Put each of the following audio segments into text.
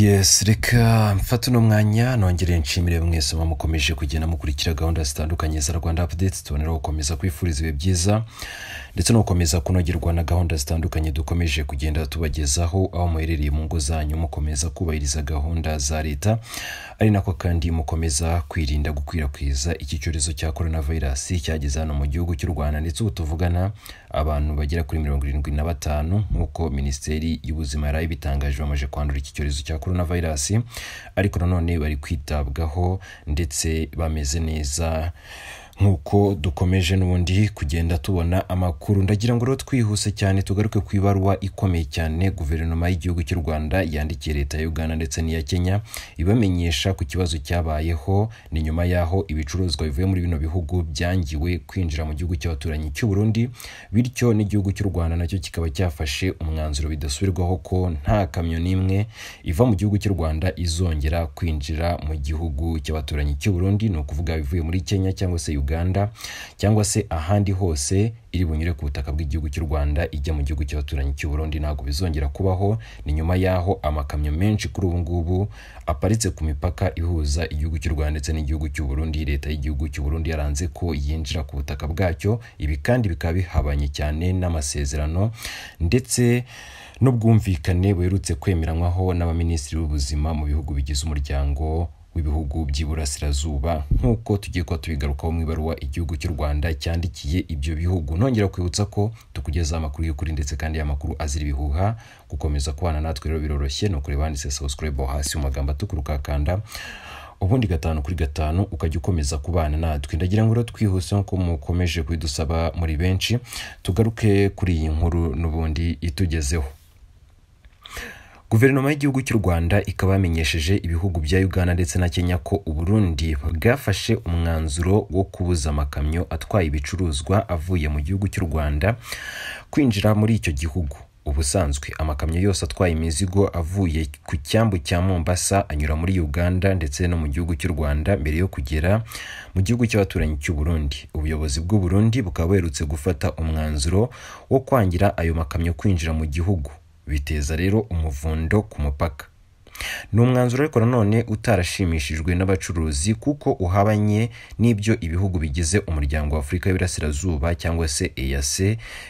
yesi reka mfate uno mwanya nongere nshimire mwese mukomeje kugenda mukurikira gahunda zitandukanye za rwanda apudeti tuboneraho gukomeza kwifuriza ibi byiza ndetse no gukomeza kunogerwa na gahunda zitandukanye dukomeje kugenda tubagezaho aho muherereye mu ngo zanyu mukomeza kubahiriza gahunda za leta ari nako kandi mukomeza kwirinda gukwirakwiza iki cyorezo cya coronavirus cyageze hano mu gihugu cy'u Rwanda ndetse ubu tuvugana abantu bagera kuri mirongo irindwi na batanu nk'uko minisiteri y'ubuzima yaraye ibitangaje bamaze kwandura iki cyorezo cya coronavirus ariko nanone bari kwitabwaho ndetse bameze neza nk'uko dukomeje n'ubundi kugenda tubona amakuru ndagira ngo rero twihuse cyane tugaruke ku ibaruwa ikomeye cyane guverinoma y'igihugu cy'u rwanda yandikiye leta ya uganda ndetse n'iya kenya ibamenyesha ku kibazo cyabayeho ni nyuma y'aho ibicuruzwa bivuye muri bino bihugu byangiwe kwinjira mu gihugu cy'abaturanyi cy'u burundi bityo n'igihugu cy'u rwanda nacyo kikaba cyafashe umwanzuro bidasubirwaho ko nta kamyo n'imwe iva mu gihugu cy'u rwanda izongera kwinjira mu gihugu cy'abaturanyi cy'u burundi ni ukuvuga bivuye muri kenya cyangwa se uganda cyangwa se ahandi hose iri bunyure ku butaka bw'igihugu cy'u rwanda ijya mu gihugu cy'abaturanyi cy'u burundi ntabwo bizongera kubaho ni nyuma y'aho amakamyo menshi kuri ubu ngubu aparitse ku mipaka ihuza igihugu cy'u rwanda ndetse n'igihugu cy'u burundi leta y'igihugu cy'u burundi yaranze ko yinjira ku butaka bwacyo ibi kandi bikaba bihabanye cyane n'amasezerano ndetse n'ubwumvikane buherutse kwemeranywaho n'abaminisitiri b'ubuzima mu bihugu bigize umuryango w'ibihugu by'iburasirazuba nk'uko tugiye kuba tubigarukaho mu ibaruwa igihugu cy'u Rwanda cyandikiye ibyo bihugu nongera kwibutsa ko tukugezaho amakuru y'ukuri ndetse kandi ya makuru azira ibihuha gukomeza kubana natwe rero biroroshye ni ukureba handitse subscribe hasi mu magambo atukura ukakanda ubundi gatanu kuri gatanu ukajya ukomeza kubana natwe ndagira ngo rero twihuse nk'uko mukomeje kubidusaba muri benshi tugaruke kuri iyi nkuru n'ubundi itugezeho guverinoma y'igihugu cy'u rwanda ikaba yamenyesheje ibihugu bya uganda ndetse na kenya ko uburundi bwafashe umwanzuro wo kubuza amakamyo atwaye ibicuruzwa avuye mu gihugu cy'u rwanda kwinjira muri icyo gihugu ubusanzwe amakamyo yose atwaye imizigo avuye ku cyambu cya mombasa anyura muri uganda ndetse no mu gihugu cy'u rwanda mbere yo kugera mu gihugu cy'abaturanyi cy'u burundi ubuyobozi bw'u burundi bukaba buherutse gufata umwanzuro wo kwangira ayo makamyo kwinjira mu gihugu biteza rero umuvundo ku mupaka ni umwanzuro ariko nanone utarashimishijwe n'abacuruzi kuko uhabanye n'ibyo ibihugu bigize umuryango wAfurika y'iburasirazuba cyangwa se eyase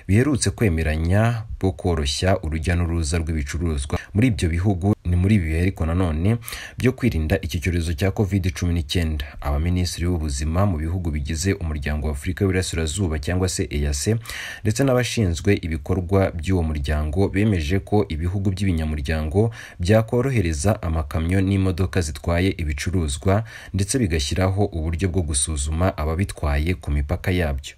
biherutse kwemeranya bwo koroshya urujya n'uruza rw'ibicuruzwa muri ibyo bihugu ni muri ibi bihe ariko nanone byo kwirinda iki cyorezo cya covid cumi n'icyenda abaminisitiri b'ubuzima mu bihugu bigize umuryango wa afurika y'iburasirazuba cyangwa se eyase e, ndetse n'abashinzwe ibikorwa by'uwo muryango bemeje ko ibihugu by'ibinyamuryango byakorohereza amakamyo n'imodoka zitwaye ibicuruzwa ndetse bigashyiraho uburyo bwo gusuzuma ababitwaye ku mipaka yabyo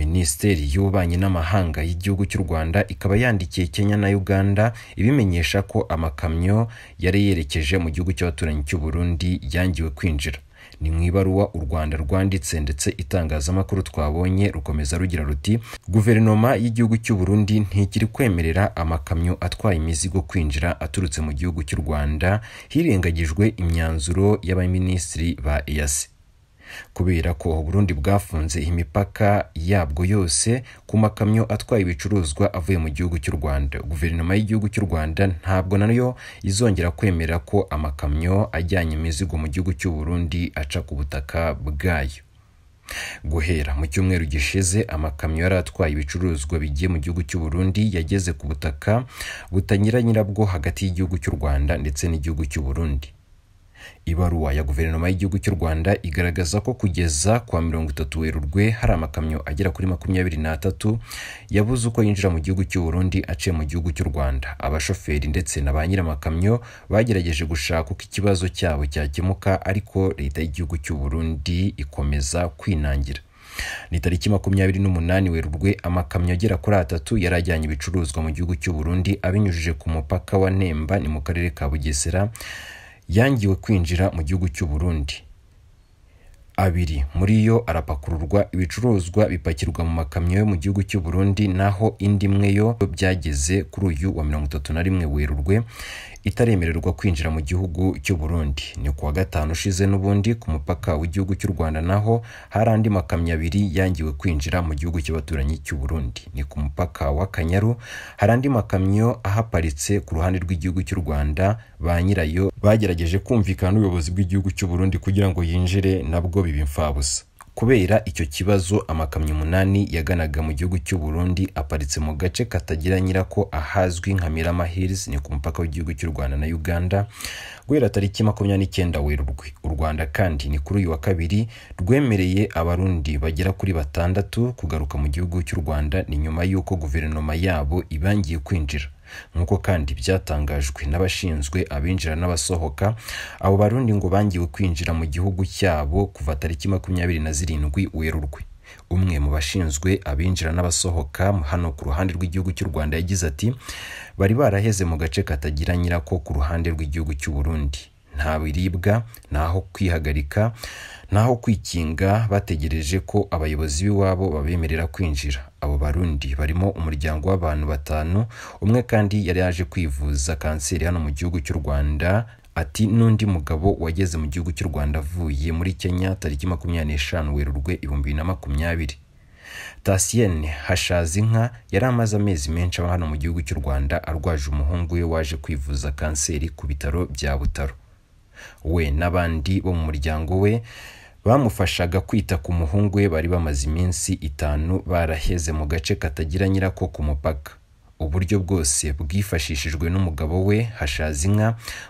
minisiteri y'ububanyi n'amahanga y'igihugu cy'u rwanda ikaba yandikiye kenya na uganda ibimenyesha ko amakamyo yari yerekeje mu gihugu cy'abaturanyi cy'u burundi yangiwe kwinjira ni mu ibaruwa u rwanda rwanditse ndetse itangazamakuru twabonye rukomeza rugira ruti guverinoma y'igihugu cy'u burundi ntikiri kwemerera amakamyo atwaye imizigo kwinjira aturutse mu gihugu cy'u rwanda hirengagijwe imyanzuro y'abaminisitiri ba eyasi kubera ko Burundi bwafunze imipaka yabwo yose ku makamyo atwaye ibicuruzwa avuye mu gihugu cy'u rwanda guverinoma y'igihugu cy'u rwanda ntabwo nayo izongera kwemera ko amakamyo ajyanye imizigo mu gihugu cy'u burundi aca ku butaka bwayo guhera mu cyumweru gishize amakamyo yari atwaye ibicuruzwa bigiye mu gihugu cy'u Burundi yageze ku butaka butangira nyirabwo hagati y'igihugu cy'u Rwanda ndetse n'igihugu cy'u Burundi ibaruwa ya guverinoma y'igihugu cy'u rwanda igaragaza ko kugeza kwa mirongo itatu werurwe hari amakamyo agera kuri makumyabiri n'atatu yabuze uko yinjira mu gihugu cy'u burundi aciye mu gihugu cy'u rwanda abashoferi ndetse na ba nyir'amakamyo bagerageje gushaka uko ikibazo cyabo cyakemuka ariko leta y'igihugu cy'u burundi ikomeza kwinangira ni itariki makumyabiri n'umunani werurwe amakamyo agera kuri atatu yari ajyanye ibicuruzwa mu gihugu cy'u Burundi abinyujije ku mupaka wa Nemba ni mu karere ka Bugesera yangiwe kwinjira mu gihugu cy'u Burundi abiri muri yo arapakururwa ibicuruzwa bipakirwa mu makamyo yo mu gihugu cy'u Burundi naho indi imwe yo byageze kuri uyu wa mirongo itatu na rimwe werurwe itaremererwa kwinjira mu gihugu cy'u Burundi ni kuwa gatanu ushize n'ubundi ku mupaka w'igihugu cy'u Rwanda naho hari andi makamyo abiri yangiwe kwinjira mu gihugu cy'abaturanyi cy'u Burundi ni ku mupaka wa Kanyaru hari andi makamyo ahaparitse ku ruhande rw'igihugu cy'u Rwanda ba nyirayo bagerageje kumvikana n'ubuyobozi bw'igihugu cy'u Burundi kugira ngo yinjire nabwo biba imfabusa kubera icyo kibazo amakamyo umunani yaganaga mu gihugu cy'u Burundi aparitse mu gace katagira nyirako ahazwi nka Mirama Hills ni ku mupaka w'igihugu cy'u Rwanda na Uganda guhera tariki makumyabiri n'icyenda Werurwe u Rwanda kandi ni kuri uyu wa kabiri rwemereye abarundi bagera kuri batandatu kugaruka mu gihugu cy'u Rwanda ni nyuma y'uko guverinoma yabo ibangiye kwinjira nk'uko kandi byatangajwe n'abashinzwe abinjira n'abasohoka abo barundi ngo bangiwe kwinjira mu gihugu cyabo kuva tariki makumyabiri na zirindwi werurwe umwe mu bashinzwe abinjira n'abasohoka hano ku ruhande rw'igihugu cy'u rwanda yagize ati bari baraheze mu gace katagira nyirako ku ruhande rw'igihugu cy'u burundi nta biribwa ntaho kwihagarika ntaho kwikinga bategereje ko abayobozi b'iwabo babemerera kwinjira abo barundi barimo umuryango w'abantu batanu umwe kandi yari yaje kwivuza kanseri hano mu gihugu cy'u rwanda ati n'undi mugabo wageze mu gihugu cy'u rwanda avuye muri kenya tariki makumyabiri n'eshanu werurwe ibihumbi bibiri na makumyabiri tasiyene inka yari amaze amezi menshi aba hano mu gihugu cy'u rwanda arwaje umuhungu we waje kwivuza kanseri ku bitaro bya butaro we n'abandi bo mu muryango we bamufashaga kwita ku muhungu we bari bamaze iminsi itanu baraheze mu gace katagira nyirako ku mupaka uburyo bwose bwifashishijwe n'umugabo we inka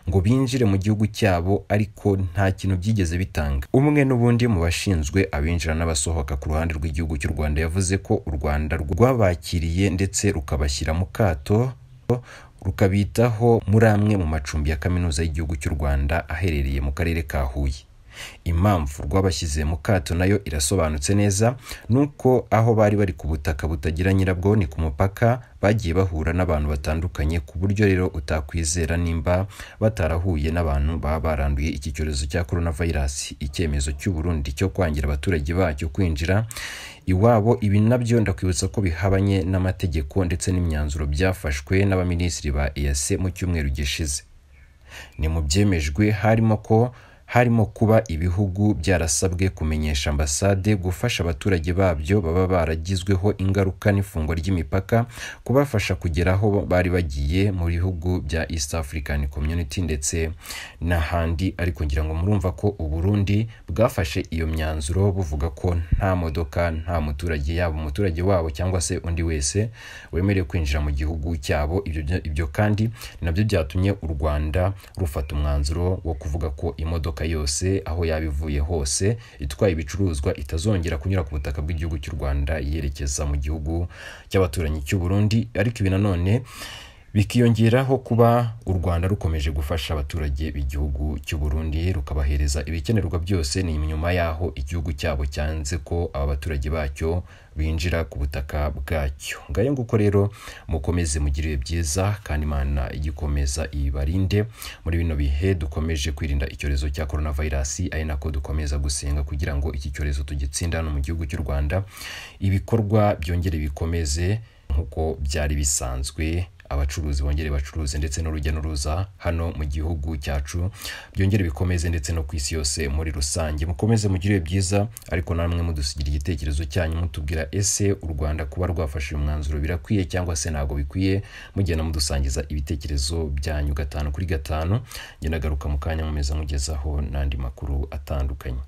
ngo binjire mu gihugu cyabo ariko nta kintu byigeze bitanga umwe n'ubundi mu bashinzwe abinjira n'abasohoka ku ruhande rw'igihugu cy'u rwanda yavuze ko u rwanda rwabakiriye ndetse rukabashyira mu kato rukabitaho muri amwe mu macumbi ya Kaminuza y'Igihugu cy'u Rwanda aherereye mu Karere ka Huye impamvu rwabashyize mu kato nayo irasobanutse neza ni aho bari bari ku butaka butagira nyirabwo ni ku mupaka bagiye bahura n'abantu batandukanye ku buryo rero utakwizera nimba batarahuye n'abantu baba baranduye iki cyorezo cya korona vayirasi icyemezo cy'u Burundi cyo kwangira abaturage bacyo kwinjira iwabo ibi nabyo ndakwibutsa ko bihabanye n'amategeko ndetse n'imyanzuro byafashwe n'abaminisitiri ba EAC e mu cyumweru gishize ni mu byemejwe harimo ko harimo kuba ibihugu byarasabwe kumenyesha ambasade gufasha abaturage babyo baba baragizweho ingaruka n'ifungwa ry'imipaka kubafasha kugera aho bari bagiye mu bihugu bya East African Community ndetse n'ahandi ariko ngira ngo murumva ko Uburundi bwafashe iyo myanzuro buvuga ko nta modoka nta muturage yabo umuturage wabo cyangwa se undi wese wemerewe kwinjira mu gihugu cyabo ibyo kandi nabyo byatumye u Rwanda rufata umwanzuro wo kuvuga ko imodoka imodoka yose aho yaba ivuye hose itwaye ibicuruzwa itazongera kunyura ku butaka bw'igihugu cy'u rwanda yerekeza mu gihugu cy'abaturanyi cy'u burundi ariko ibi nanone bikiyongeraho kuba u rwanda rukomeje gufasha abaturage b'igihugu cy'u Burundi rukabahereza ibikenerwa byose ni inyuma y'aho igihugu cyabo cyanze ko aba baturage bacyo binjira ku butaka bwacyo ngayo nguko rero mukomeze mugirire byiza kandi imana igikomeza ibarinde muri bino bihe dukomeje kwirinda icyorezo cya korona virusi ari nako dukomeza gusenga kugira ngo iki cyorezo tugitsinda no mu gihugu cy'u rwanda ibikorwa byongere bikomeze nk'uko byari bisanzwe abacuruzi bongere bacuruze ndetse n'urujya n'uruza hano mu gihugu cyacu byongere bikomeze ndetse no ku isi yose muri rusange mukomeze mugire byiza ariko namwe mudusigira igitekerezo cyanyu mutubwira ese u rwanda kuba rwafashe umwanzuro birakwiye cyangwa se ntabwo bikwiye mugenda mudusangiza ibitekerezo byanyu gatanu kuri gatanu ngenagaruka mu kanya mumeze mugezaho n'andi makuru atandukanye